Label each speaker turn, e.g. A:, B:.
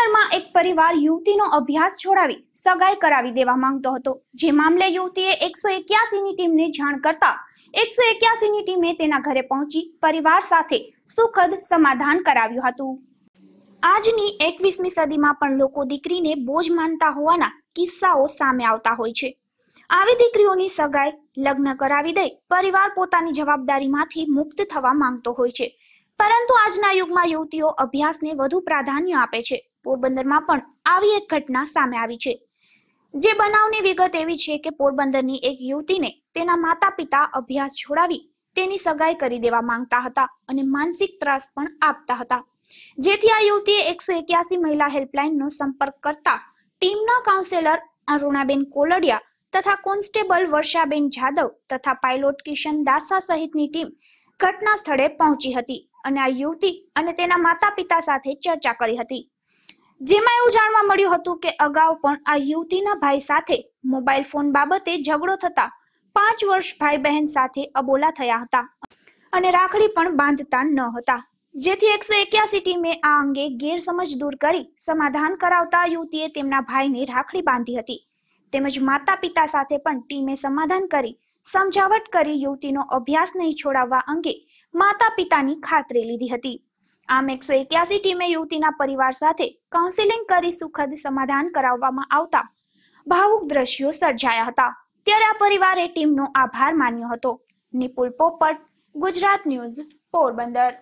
A: પોરબંદરમાં એક પરિવાર યુવતીનો અભ્યાસ છોડાવી સગાઈ કરાવી દેવા માંગતો હતો જે મામલે યુવતીએ એકસો એક્યાસીની ટીમને જાણ કરતા એકસો એક્યાસીની ટીમે તેના ઘરે પહોંચી પરિવાર સાથે સુખદ સમાધાન કરાવ્યું હતું આજની એકવીસમી સદીમાં પણ લોકો દીકરીને બોજ માનતા હોવાના કિસ્સાઓ સામે આવતા હોય છે આવી દીકરીઓની સગાઈ લગ્ન કરાવી દઈ પરિવાર પોતાની જવાબદારીમાંથી મુક્ત થવા માંગતો હોય છે પરંતુ આજના યુગમાં યુવતીઓ અભ્યાસને વધુ પ્રાધાન્ય આપે છે પોરબંદરમાં પણ આવી એક ઘટના સામે આવી છે જે બનાવની વિગત એવી છે કે પોરબંદરની એક યુવતીને તેના માતા પિતા અભ્યાસ છોડાવી તેની સગાઈ કરી દેવા માંગતા હતા અને માનસિક ત્રાસ પણ આપતા હતા જેથી આ યુવતીએ એકસો એક્યાસી મહિલા હેલ્પલાઇનનો સંપર્ક કરતા ટીમના કાઉન્સેલર અરુણાબેન કોલડિયા તથા કોન્સ્ટેબલ વર્ષાબેન જાદવ તથા પાયલોટ કિશન દાસા સહિતની ટીમ ઘટના સ્થળે પહોંચી હતી અને આ યુવતી અને તેના માતા પિતા સાથે ચર્ચા કરી હતી જેમાં એવું જાણવા મળ્યું હતું કે અગાઉ પણ આ યુવતીના ભાઈ સાથે મોબાઈલ ફોન બાબતે ઝઘડો થતા પાંચ વર્ષ ભાઈ બહેન સાથે અબોલા થયા હતા અને રાખડી પણ બાંધતા ન હતા જેથી એકસો એક્યાસી ટીમે આ અંગે ગેરસમજ દૂર કરી સમાધાન કરાવતા યુવતીએ તેમના ભાઈને રાખડી બાંધી હતી તેમજ માતા પિતા સાથે પણ ટીમે સમાધાન કરી સમજાવટ કરી યુવતીનો અભ્યાસ નહીં છોડાવવા અંગે માતા પિતાની ખાતરી લીધી હતી આમ એકસો એક્યાસી ટીમે યુવતીના પરિવાર સાથે કાઉન્સિલિંગ કરી સુખદ સમાધાન કરાવવામાં આવતા ભાવુક દ્રશ્યો સર્જાયા હતા ત્યારે આ પરિવારે ટીમનો આભાર માન્યો હતો નિપુલ પોપટ ગુજરાત ન્યૂઝ પોરબંદર